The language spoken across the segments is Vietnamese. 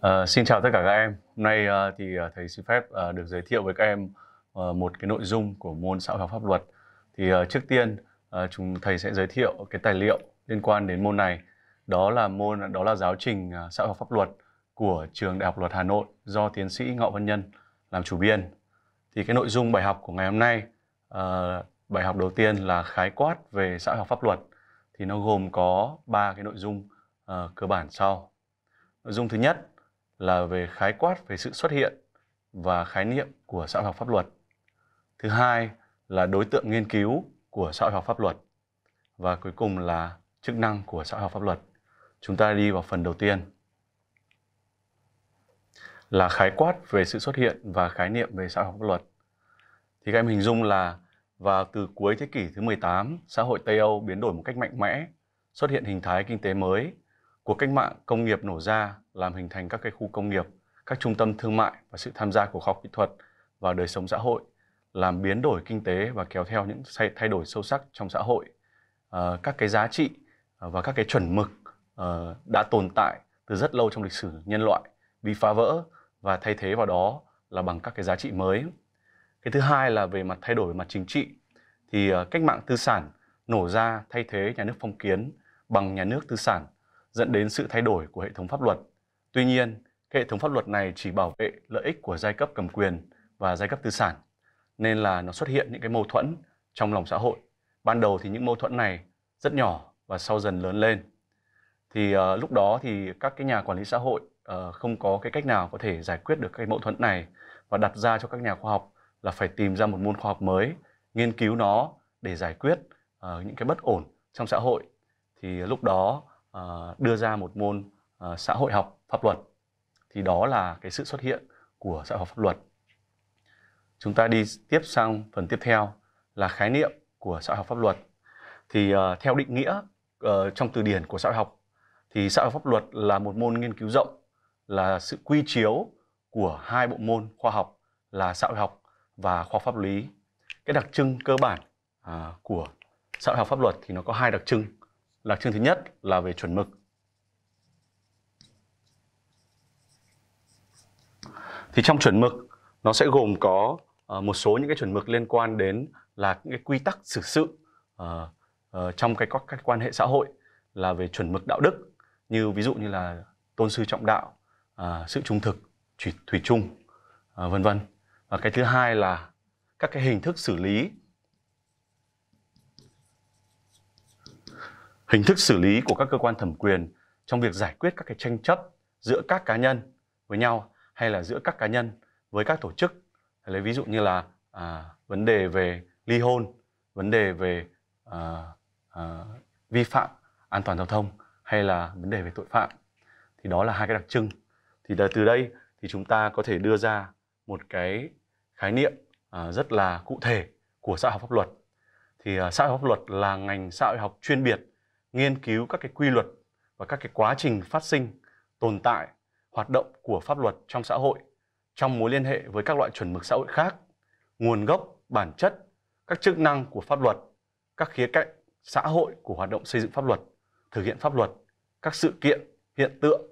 Ờ, xin chào tất cả các em. Hôm nay uh, thì uh, thầy xin phép uh, được giới thiệu với các em uh, một cái nội dung của môn xã hội học pháp luật. Thì uh, trước tiên uh, chúng thầy sẽ giới thiệu cái tài liệu liên quan đến môn này. Đó là môn đó là giáo trình uh, xã hội học pháp luật của trường Đại học Luật Hà Nội do tiến sĩ Ngọ Văn Nhân làm chủ biên. Thì cái nội dung bài học của ngày hôm nay uh, bài học đầu tiên là khái quát về xã hội học pháp luật thì nó gồm có ba cái nội dung uh, cơ bản sau. Nội dung thứ nhất là về khái quát về sự xuất hiện và khái niệm của xã hội học pháp luật. Thứ hai là đối tượng nghiên cứu của xã hội học pháp luật. Và cuối cùng là chức năng của xã hội học pháp luật. Chúng ta đi vào phần đầu tiên là khái quát về sự xuất hiện và khái niệm về xã hội học pháp luật. Thì các em hình dung là vào từ cuối thế kỷ thứ 18, xã hội Tây Âu biến đổi một cách mạnh mẽ, xuất hiện hình thái kinh tế mới Cuộc cách mạng công nghiệp nổ ra làm hình thành các cái khu công nghiệp, các trung tâm thương mại và sự tham gia của khoa học kỹ thuật vào đời sống xã hội, làm biến đổi kinh tế và kéo theo những thay đổi sâu sắc trong xã hội. Ờ, các cái giá trị ờ, và các cái chuẩn mực ờ, đã tồn tại từ rất lâu trong lịch sử nhân loại bị phá vỡ và thay thế vào đó là bằng các cái giá trị mới. Cái thứ hai là về mặt thay đổi về mặt chính trị thì cách mạng tư sản nổ ra thay thế nhà nước phong kiến bằng nhà nước tư sản dẫn đến sự thay đổi của hệ thống pháp luật. Tuy nhiên, hệ thống pháp luật này chỉ bảo vệ lợi ích của giai cấp cầm quyền và giai cấp tư sản, nên là nó xuất hiện những cái mâu thuẫn trong lòng xã hội. Ban đầu thì những mâu thuẫn này rất nhỏ và sau dần lớn lên. Thì uh, lúc đó thì các cái nhà quản lý xã hội uh, không có cái cách nào có thể giải quyết được cái mâu thuẫn này và đặt ra cho các nhà khoa học là phải tìm ra một môn khoa học mới, nghiên cứu nó để giải quyết uh, những cái bất ổn trong xã hội. Thì lúc đó Ờ, đưa ra một môn ờ, xã hội học pháp luật thì đó là cái sự xuất hiện của xã hội học pháp luật chúng ta đi tiếp sang phần tiếp theo là khái niệm của xã hội học pháp luật thì ờ, theo định nghĩa trong từ điển của xã hội học thì xã hội pháp luật là một môn nghiên cứu rộng là sự quy chiếu của hai bộ môn khoa học là xã hội học và khoa pháp lý cái đặc trưng cơ bản à, của xã hội học pháp luật thì nó có hai đặc trưng là chương thứ nhất là về chuẩn mực. Thì trong chuẩn mực nó sẽ gồm có ờ, một số những cái chuẩn mực liên quan đến là những cái quy tắc xử sự ờ, ờ, trong cái các, cái quan hệ xã hội là về chuẩn mực đạo đức như ví dụ như là tôn sư trọng đạo, sự trung thực, thủy, thủy chung vân vân. Và cái thứ hai là các cái hình thức xử lý hình thức xử lý của các cơ quan thẩm quyền trong việc giải quyết các cái tranh chấp giữa các cá nhân với nhau hay là giữa các cá nhân với các tổ chức lấy ví dụ như là à, vấn đề về ly hôn vấn đề về à, à, vi phạm an toàn giao thông hay là vấn đề về tội phạm thì đó là hai cái đặc trưng thì từ đây thì chúng ta có thể đưa ra một cái khái niệm à, rất là cụ thể của xã hội pháp luật thì à, xã hội pháp luật là ngành xã hội học chuyên biệt nghiên cứu các cái quy luật và các cái quá trình phát sinh, tồn tại, hoạt động của pháp luật trong xã hội trong mối liên hệ với các loại chuẩn mực xã hội khác, nguồn gốc, bản chất, các chức năng của pháp luật, các khía cạnh xã hội của hoạt động xây dựng pháp luật, thực hiện pháp luật, các sự kiện, hiện tượng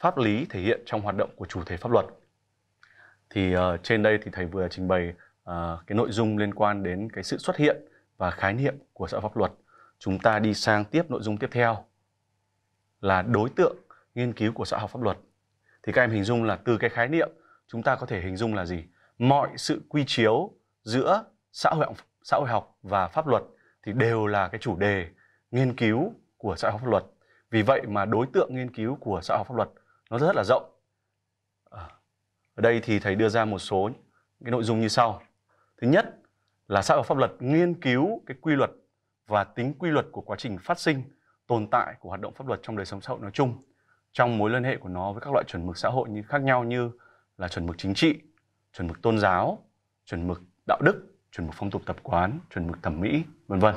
pháp lý thể hiện trong hoạt động của chủ thể pháp luật. Thì uh, trên đây thì thầy vừa trình bày uh, cái nội dung liên quan đến cái sự xuất hiện và khái niệm của xã pháp luật chúng ta đi sang tiếp nội dung tiếp theo là đối tượng nghiên cứu của xã học pháp luật. Thì các em hình dung là từ cái khái niệm chúng ta có thể hình dung là gì? Mọi sự quy chiếu giữa xã hội học, xã hội học và pháp luật thì đều là cái chủ đề nghiên cứu của xã hội học pháp luật. Vì vậy mà đối tượng nghiên cứu của xã hội học pháp luật nó rất là rộng. À, ở đây thì thầy đưa ra một số cái nội dung như sau. Thứ nhất là xã hội pháp luật nghiên cứu cái quy luật và tính quy luật của quá trình phát sinh, tồn tại của hoạt động pháp luật trong đời sống xã hội nói chung trong mối liên hệ của nó với các loại chuẩn mực xã hội như khác nhau như là chuẩn mực chính trị, chuẩn mực tôn giáo, chuẩn mực đạo đức, chuẩn mực phong tục tập quán, chuẩn mực thẩm mỹ, vân vân.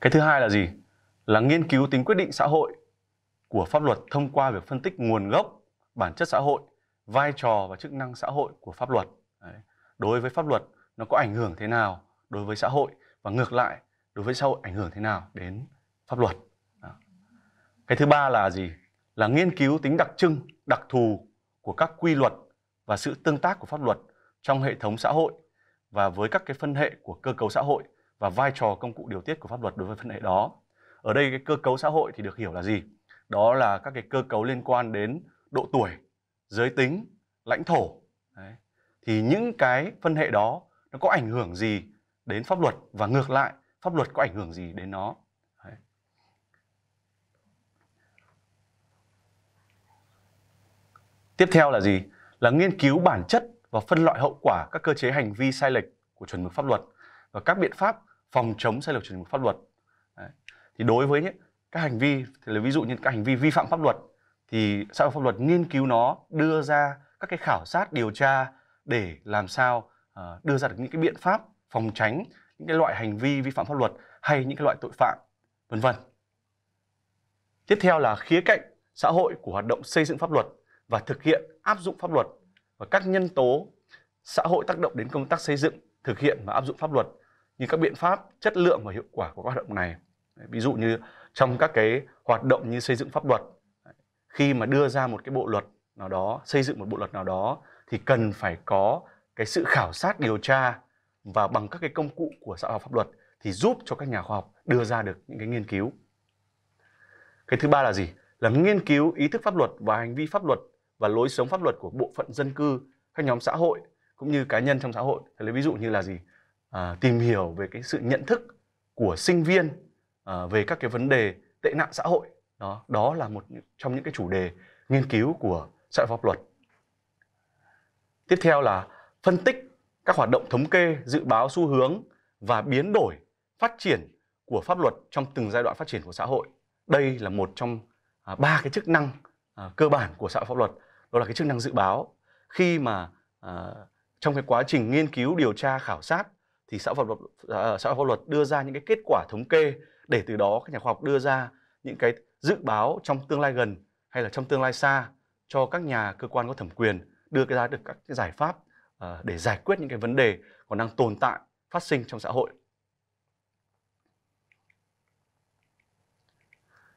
Cái thứ hai là gì? Là nghiên cứu tính quyết định xã hội của pháp luật thông qua việc phân tích nguồn gốc, bản chất xã hội, vai trò và chức năng xã hội của pháp luật. Đối với pháp luật nó có ảnh hưởng thế nào đối với xã hội và ngược lại đối với xã hội ảnh hưởng thế nào đến pháp luật cái thứ ba là gì là nghiên cứu tính đặc trưng đặc thù của các quy luật và sự tương tác của pháp luật trong hệ thống xã hội và với các cái phân hệ của cơ cấu xã hội và vai trò công cụ điều tiết của pháp luật đối với phân hệ đó ở đây cái cơ cấu xã hội thì được hiểu là gì đó là các cái cơ cấu liên quan đến độ tuổi giới tính lãnh thổ Đấy. thì những cái phân hệ đó nó có ảnh hưởng gì đến pháp luật và ngược lại pháp luật có ảnh hưởng gì đến nó Đấy. tiếp theo là gì là nghiên cứu bản chất và phân loại hậu quả các cơ chế hành vi sai lệch của chuẩn mực pháp luật và các biện pháp phòng chống sai lệch chuẩn mực pháp luật Đấy. thì đối với những các hành vi thì là ví dụ như các hành vi vi phạm pháp luật thì xã hội pháp luật nghiên cứu nó đưa ra các cái khảo sát điều tra để làm sao uh, đưa ra được những cái biện pháp phòng tránh những cái loại hành vi vi phạm pháp luật hay những cái loại tội phạm, vân vân. Tiếp theo là khía cạnh xã hội của hoạt động xây dựng pháp luật và thực hiện áp dụng pháp luật và các nhân tố xã hội tác động đến công tác xây dựng, thực hiện và áp dụng pháp luật như các biện pháp, chất lượng và hiệu quả của các hoạt động này. Ví dụ như trong các cái hoạt động như xây dựng pháp luật, khi mà đưa ra một cái bộ luật nào đó, xây dựng một bộ luật nào đó thì cần phải có cái sự khảo sát điều tra và bằng các cái công cụ của xã hội pháp luật thì giúp cho các nhà khoa học đưa ra được những cái nghiên cứu. Cái thứ ba là gì? Là nghiên cứu ý thức pháp luật và hành vi pháp luật và lối sống pháp luật của bộ phận dân cư, các nhóm xã hội cũng như cá nhân trong xã hội. Thì lấy ví dụ như là gì? À, tìm hiểu về cái sự nhận thức của sinh viên à, về các cái vấn đề tệ nạn xã hội. Đó, đó là một trong những cái chủ đề nghiên cứu của xã hội pháp luật. Tiếp theo là phân tích các hoạt động thống kê, dự báo xu hướng và biến đổi phát triển của pháp luật trong từng giai đoạn phát triển của xã hội. Đây là một trong à, ba cái chức năng à, cơ bản của xã hội pháp luật, đó là cái chức năng dự báo. Khi mà à, trong cái quá trình nghiên cứu, điều tra, khảo sát thì xã hội pháp luật, xã pháp luật đưa ra những cái kết quả thống kê để từ đó các nhà khoa học đưa ra những cái dự báo trong tương lai gần hay là trong tương lai xa cho các nhà cơ quan có thẩm quyền đưa ra được các cái giải pháp À, để giải quyết những cái vấn đề còn đang tồn tại phát sinh trong xã hội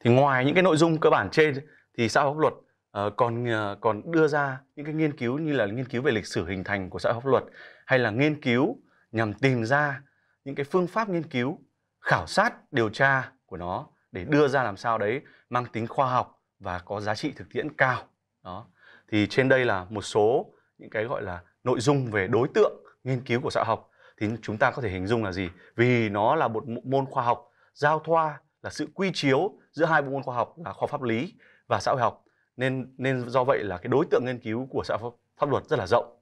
thì ngoài những cái nội dung cơ bản trên thì xã hội pháp luật ờ, còn ờ, còn đưa ra những cái nghiên cứu như là nghiên cứu về lịch sử hình thành của xã hội pháp luật hay là nghiên cứu nhằm tìm ra những cái phương pháp nghiên cứu khảo sát điều tra của nó để đưa ra làm sao đấy mang tính khoa học và có giá trị thực tiễn cao đó thì trên đây là một số những cái gọi là nội dung về đối tượng nghiên cứu của xã học thì chúng ta có thể hình dung là gì vì nó là một môn khoa học giao thoa là sự quy chiếu giữa hai bộ môn khoa học là khoa pháp lý và xã hội học nên nên do vậy là cái đối tượng nghiên cứu của xã hội pháp luật rất là rộng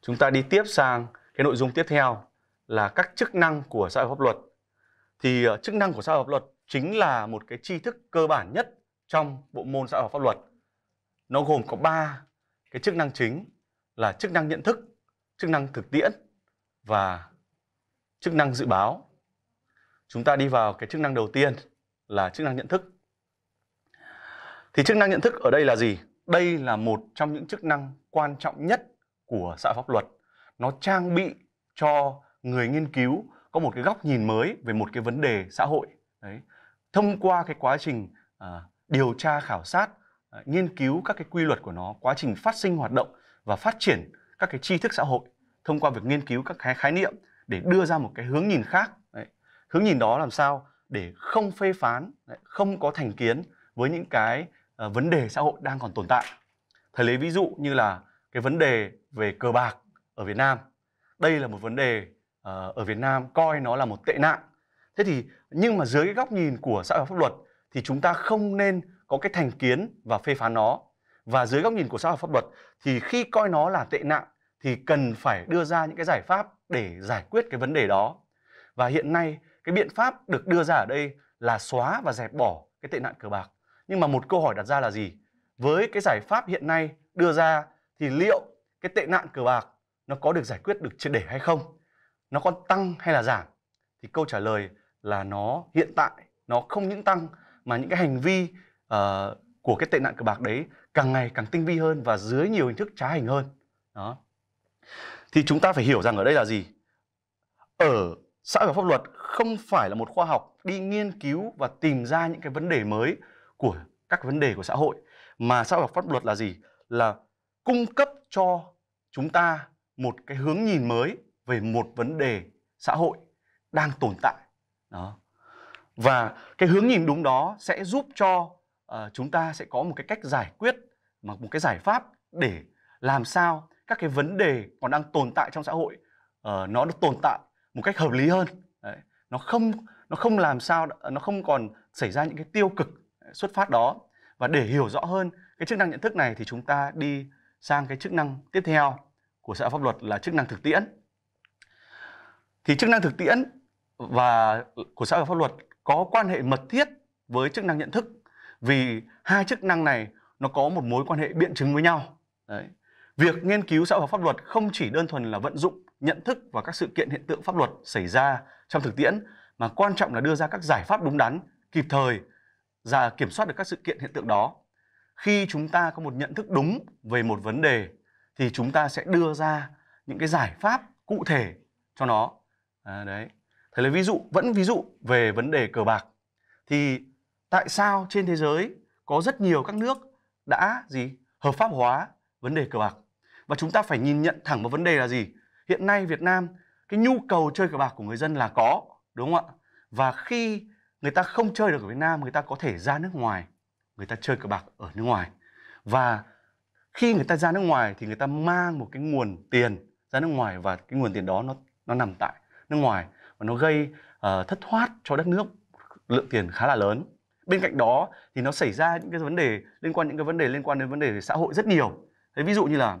chúng ta đi tiếp sang cái nội dung tiếp theo là các chức năng của xã hội pháp luật thì ờ, chức năng của xã hội pháp luật chính là một cái tri thức cơ bản nhất trong bộ môn xã hội pháp luật nó gồm có 3 cái chức năng chính là chức năng nhận thức chức năng thực tiễn và chức năng dự báo chúng ta đi vào cái chức năng đầu tiên là chức năng nhận thức thì chức năng nhận thức ở đây là gì đây là một trong những chức năng quan trọng nhất của xã pháp luật nó trang bị cho người nghiên cứu có một cái góc nhìn mới về một cái vấn đề xã hội đấy thông qua cái quá trình à, điều tra khảo sát nghiên cứu các cái quy luật của nó quá trình phát sinh hoạt động và phát triển các cái tri thức xã hội thông qua việc nghiên cứu các cái khái niệm để đưa ra một cái hướng nhìn khác đấy. hướng nhìn đó làm sao để không phê phán không có thành kiến với những cái ờ, vấn đề xã hội đang còn tồn tại thầy lấy ví dụ như là cái vấn đề về cờ bạc ở việt nam đây là một vấn đề ờ, ở việt nam coi nó là một tệ nạn thế thì nhưng mà dưới cái góc nhìn của xã hội pháp luật thì chúng ta không nên có cái thành kiến và phê phán nó và dưới góc nhìn của xã hội pháp luật thì khi coi nó là tệ nạn thì cần phải đưa ra những cái giải pháp để giải quyết cái vấn đề đó và hiện nay cái biện pháp được đưa ra ở đây là xóa và dẹp bỏ cái tệ nạn cờ bạc nhưng mà một câu hỏi đặt ra là gì với cái giải pháp hiện nay đưa ra thì liệu cái tệ nạn cờ bạc nó có được giải quyết được triệt để hay không nó có tăng hay là giảm thì câu trả lời là nó hiện tại nó không những tăng mà những cái hành vi uh, của cái tệ nạn cờ bạc đấy càng ngày càng tinh vi hơn và dưới nhiều hình thức trá hình hơn đó thì chúng ta phải hiểu rằng ở đây là gì ở xã hội pháp luật không phải là một khoa học đi nghiên cứu và tìm ra những cái vấn đề mới của các vấn đề của xã hội mà xã hội pháp luật là gì là cung cấp cho chúng ta một cái hướng nhìn mới về một vấn đề xã hội đang tồn tại đó và cái hướng nhìn đúng đó sẽ giúp cho uh, chúng ta sẽ có một cái cách giải quyết mà một cái giải pháp để làm sao các cái vấn đề còn đang tồn tại trong xã hội uh, nó được tồn tại một cách hợp lý hơn Đấy. nó không nó không làm sao nó không còn xảy ra những cái tiêu cực ờ, xuất phát đó và để hiểu rõ hơn cái chức năng nhận thức này thì chúng ta đi sang cái chức năng tiếp theo của xã hội pháp luật là chức năng thực tiễn thì chức năng thực tiễn và của xã hội pháp luật có quan hệ mật thiết với chức năng nhận thức vì hai chức năng này nó có một mối quan hệ biện chứng với nhau đấy việc nghiên cứu xã hội học pháp luật không chỉ đơn thuần là vận dụng nhận thức và các sự kiện hiện tượng pháp luật xảy ra trong thực tiễn mà quan trọng là đưa ra các giải pháp đúng đắn kịp thời và kiểm soát được các sự kiện hiện tượng đó khi chúng ta có một nhận thức đúng về một vấn đề thì chúng ta sẽ đưa ra những cái giải pháp cụ thể cho nó à, đấy thế là ví dụ vẫn ví dụ về vấn đề cờ bạc thì tại sao trên thế giới có rất nhiều các nước đã gì hợp pháp hóa vấn đề cờ bạc và chúng ta phải nhìn nhận thẳng vào vấn đề là gì hiện nay Việt Nam cái nhu cầu chơi cờ bạc của người dân là có đúng không ạ và khi người ta không chơi được ở Việt Nam người ta có thể ra nước ngoài người ta chơi cờ bạc ở nước ngoài và khi người ta ra nước ngoài thì người ta mang một cái nguồn tiền ra nước ngoài và cái nguồn tiền đó nó nó nằm tại nước ngoài và nó gây uh, thất thoát cho đất nước lượng tiền khá là lớn bên cạnh đó thì nó xảy ra những cái vấn đề liên quan những cái vấn đề liên quan đến vấn đề về xã hội rất nhiều thế ví dụ như là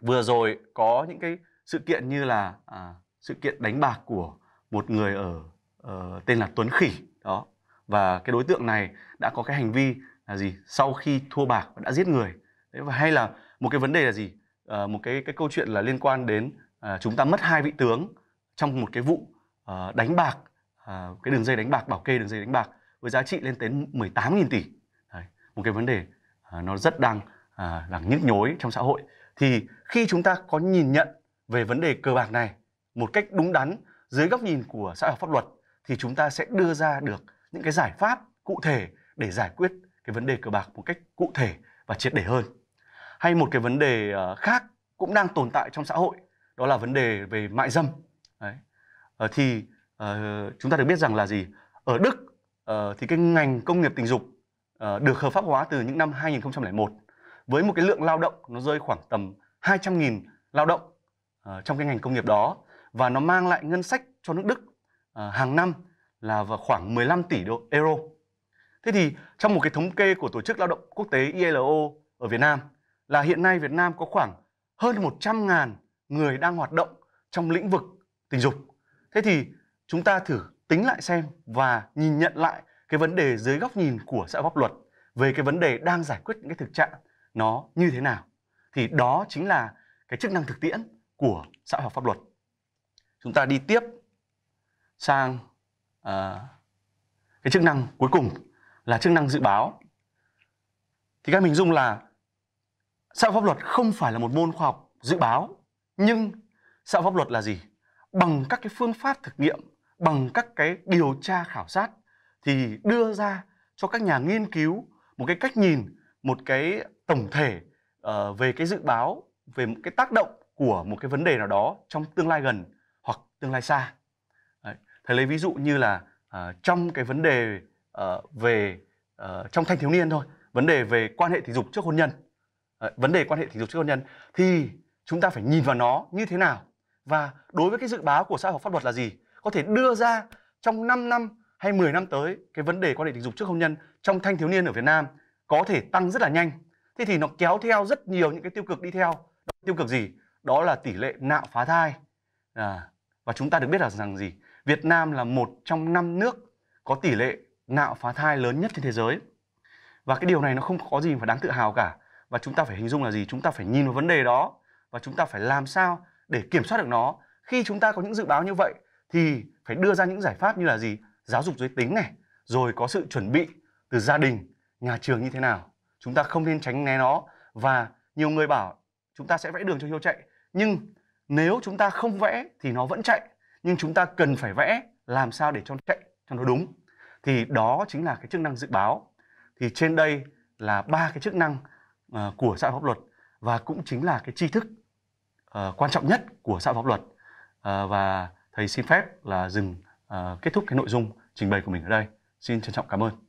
vừa rồi có những cái sự kiện như là à, sự kiện đánh bạc của một người ở, ở ờ, tên là Tuấn Khỉ đó và cái đối tượng này đã có cái hành vi là gì sau khi thua bạc đã giết người Đấy, và hay là một cái vấn đề là gì à, một cái cái câu chuyện là liên quan đến à, chúng ta mất hai vị tướng trong một cái vụ à, đánh bạc à, cái đường dây đánh bạc bảo kê đường dây đánh bạc với giá trị lên đến 18.000 tỷ Đấy, một cái vấn đề uh, nó rất đang uh, à, đang nhức nhối trong xã hội thì khi chúng ta có nhìn nhận về vấn đề cờ bạc này một cách đúng đắn dưới góc nhìn của xã hội pháp luật thì chúng ta sẽ đưa ra được những cái giải pháp cụ thể để giải quyết cái vấn đề cờ bạc một cách cụ thể và triệt để hơn hay một cái vấn đề à, khác cũng đang tồn tại trong xã hội đó là vấn đề về mại dâm Đấy. Ờ, thì ờ, chúng ta được biết rằng là gì ở đức Ờ, thì cái ngành công nghiệp tình dục ờ, được hợp pháp hóa từ những năm 2001 với một cái lượng lao động nó rơi khoảng tầm 200.000 lao động ờ, trong cái ngành công nghiệp đó và nó mang lại ngân sách cho nước Đức hàng năm là vào khoảng 15 tỷ đô euro. Thế thì trong một cái thống kê của Tổ chức Lao động Quốc tế ILO ở Việt Nam là hiện nay Việt Nam có khoảng hơn 100.000 người đang hoạt động trong lĩnh vực tình dục. Thế thì chúng ta thử tính lại xem và nhìn nhận lại cái vấn đề dưới góc nhìn của xã pháp luật về cái vấn đề đang giải quyết những cái thực trạng nó như thế nào thì đó chính là cái chức năng thực tiễn của xã hội học pháp luật chúng ta đi tiếp sang uh, cái chức năng cuối cùng là chức năng dự báo thì các mình dung là xã hội pháp luật không phải là một môn khoa học dự báo nhưng xã hội pháp luật là gì bằng các cái phương pháp thực nghiệm bằng các cái điều tra khảo sát thì đưa ra cho các nhà nghiên cứu một cái cách nhìn một cái tổng thể uh, về cái dự báo về một cái tác động của một cái vấn đề nào đó trong tương lai gần hoặc tương lai xa Đấy. thầy lấy ví dụ như là uh, trong cái vấn đề uh, về uh, trong thanh thiếu niên thôi vấn đề về quan hệ tình dục trước hôn nhân Đấy. vấn đề quan hệ tình dục trước hôn nhân thì chúng ta phải nhìn vào nó như thế nào và đối với cái dự báo của xã hội pháp luật là gì có thể đưa ra trong 5 năm hay 10 năm tới cái vấn đề quan hệ tình dục trước hôn nhân trong thanh thiếu niên ở Việt Nam có thể tăng rất là nhanh. Thế thì nó kéo theo rất nhiều những cái tiêu cực đi theo. tiêu cực gì? Đó là tỷ lệ nạo phá thai. À, và chúng ta được biết là rằng gì? Việt Nam là một trong năm nước có tỷ lệ nạo phá thai lớn nhất trên thế giới. Và cái điều này nó không có gì phải đáng tự hào cả. Và chúng ta phải hình dung là gì? Chúng ta phải nhìn vào vấn đề đó và chúng ta phải làm sao để kiểm soát được nó. Khi chúng ta có những dự báo như vậy thì phải đưa ra những giải pháp như là gì giáo dục giới tính này rồi có sự chuẩn bị từ gia đình nhà trường như thế nào chúng ta không nên tránh né nó và nhiều người bảo chúng ta sẽ vẽ đường cho hiêu chạy nhưng nếu chúng ta không vẽ thì nó vẫn chạy nhưng chúng ta cần phải vẽ làm sao để cho nó chạy cho nó đúng thì đó chính là cái chức năng dự báo thì trên đây là ba cái chức năng uh, của xã hội pháp luật và cũng chính là cái tri thức uh, quan trọng nhất của xã hội pháp luật uh, và thầy xin phép là dừng uh, kết thúc cái nội dung trình bày của mình ở đây xin trân trọng cảm ơn